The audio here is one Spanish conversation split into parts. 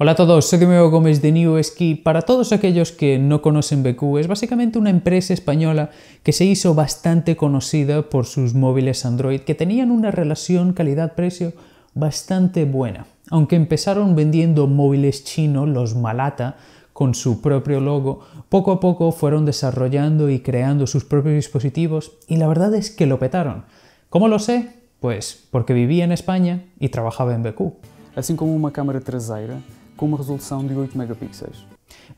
Hola a todos, soy Miguel Gómez de New Esquí. Para todos aquellos que no conocen BQ, es básicamente una empresa española que se hizo bastante conocida por sus móviles Android que tenían una relación calidad-precio bastante buena. Aunque empezaron vendiendo móviles chinos, los Malata, con su propio logo, poco a poco fueron desarrollando y creando sus propios dispositivos y la verdad es que lo petaron. ¿Cómo lo sé? Pues porque vivía en España y trabajaba en BQ. Así como una cámara trasera, con una resolución de 8 megapíxeles.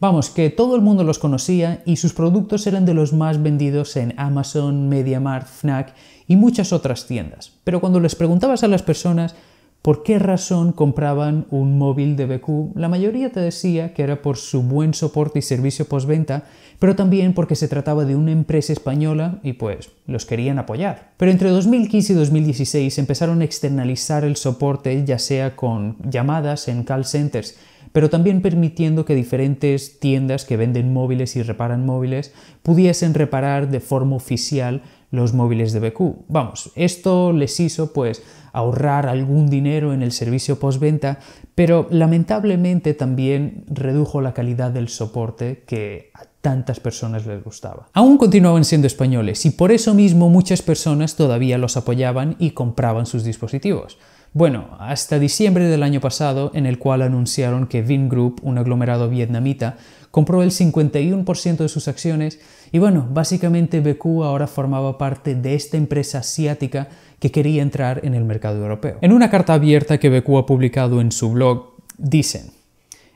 Vamos, que todo el mundo los conocía y sus productos eran de los más vendidos en Amazon, MediaMarkt, Fnac y muchas otras tiendas. Pero cuando les preguntabas a las personas, por qué razón compraban un móvil de BQ, la mayoría te decía que era por su buen soporte y servicio postventa, pero también porque se trataba de una empresa española y pues los querían apoyar. Pero entre 2015 y 2016 empezaron a externalizar el soporte ya sea con llamadas en call centers, pero también permitiendo que diferentes tiendas que venden móviles y reparan móviles pudiesen reparar de forma oficial los móviles de BQ. Vamos, esto les hizo pues ahorrar algún dinero en el servicio postventa, pero lamentablemente también redujo la calidad del soporte que a tantas personas les gustaba. Aún continuaban siendo españoles y por eso mismo muchas personas todavía los apoyaban y compraban sus dispositivos. Bueno, hasta diciembre del año pasado, en el cual anunciaron que Vingroup, un aglomerado vietnamita, compró el 51% de sus acciones y bueno, básicamente BQ ahora formaba parte de esta empresa asiática que quería entrar en el mercado europeo. En una carta abierta que BQ ha publicado en su blog, dicen,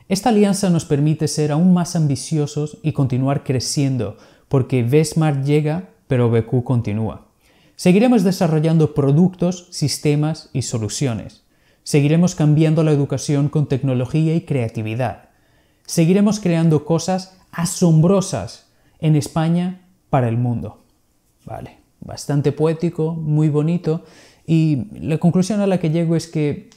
esta alianza nos permite ser aún más ambiciosos y continuar creciendo, porque Vesmart llega, pero BQ continúa. Seguiremos desarrollando productos, sistemas y soluciones. Seguiremos cambiando la educación con tecnología y creatividad. Seguiremos creando cosas asombrosas en España para el mundo. Vale, bastante poético, muy bonito y la conclusión a la que llego es que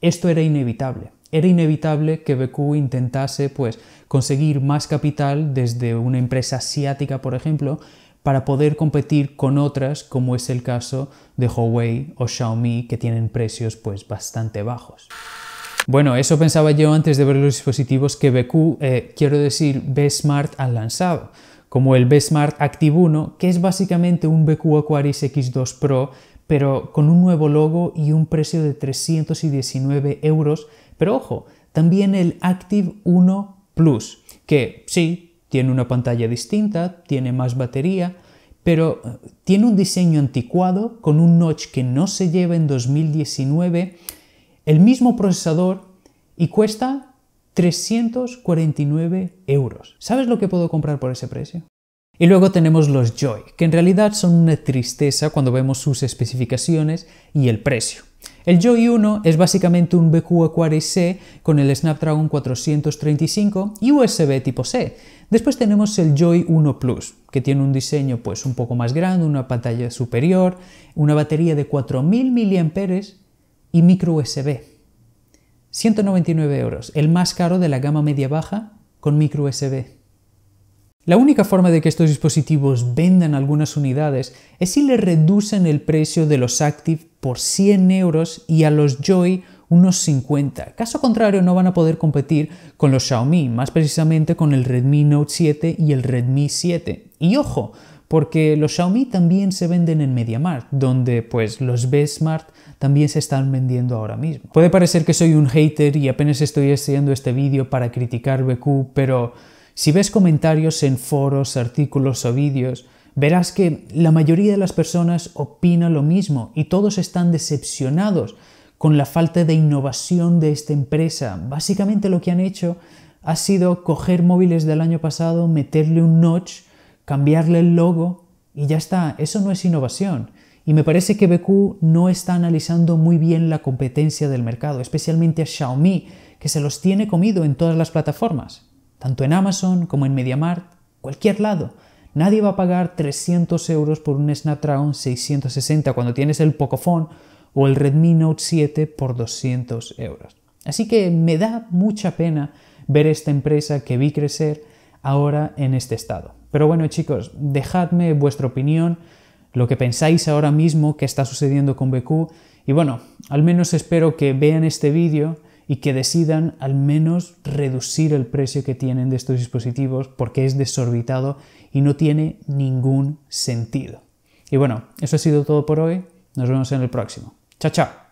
esto era inevitable. Era inevitable que BQ intentase pues conseguir más capital desde una empresa asiática, por ejemplo, para poder competir con otras, como es el caso de Huawei o Xiaomi, que tienen precios pues bastante bajos. Bueno, eso pensaba yo antes de ver los dispositivos que BQ, eh, quiero decir, Bsmart Smart han lanzado, como el Bsmart Active 1, que es básicamente un BQ Aquaris X2 Pro, pero con un nuevo logo y un precio de 319 euros. Pero ojo, también el Active 1 Plus, que sí, tiene una pantalla distinta, tiene más batería, pero eh, tiene un diseño anticuado con un notch que no se lleva en 2019, el mismo procesador y cuesta 349 euros. ¿Sabes lo que puedo comprar por ese precio? Y luego tenemos los Joy, que en realidad son una tristeza cuando vemos sus especificaciones y el precio. El Joy 1 es básicamente un BQ Aquarius C con el Snapdragon 435 y USB tipo C. Después tenemos el Joy 1 Plus, que tiene un diseño pues un poco más grande, una pantalla superior, una batería de 4000 mAh y micro USB. 199 euros, el más caro de la gama media baja con micro USB. La única forma de que estos dispositivos vendan algunas unidades es si le reducen el precio de los Active por 100 euros y a los Joy unos 50. Caso contrario, no van a poder competir con los Xiaomi, más precisamente con el Redmi Note 7 y el Redmi 7. Y ojo, porque los Xiaomi también se venden en MediaMart, donde pues los B Smart también se están vendiendo ahora mismo. Puede parecer que soy un hater y apenas estoy haciendo este vídeo para criticar BQ, pero si ves comentarios en foros, artículos o vídeos, verás que la mayoría de las personas opina lo mismo y todos están decepcionados con la falta de innovación de esta empresa. Básicamente lo que han hecho ha sido coger móviles del año pasado, meterle un notch, cambiarle el logo y ya está. Eso no es innovación. Y me parece que BQ no está analizando muy bien la competencia del mercado, especialmente a Xiaomi, que se los tiene comido en todas las plataformas tanto en Amazon como en MediaMart, cualquier lado. Nadie va a pagar 300 euros por un Snapdragon 660 cuando tienes el Pocophone o el Redmi Note 7 por 200 euros. Así que me da mucha pena ver esta empresa que vi crecer ahora en este estado. Pero bueno chicos, dejadme vuestra opinión, lo que pensáis ahora mismo que está sucediendo con BQ y bueno, al menos espero que vean este vídeo y que decidan al menos reducir el precio que tienen de estos dispositivos porque es desorbitado y no tiene ningún sentido. Y bueno, eso ha sido todo por hoy. Nos vemos en el próximo. Chao, chao.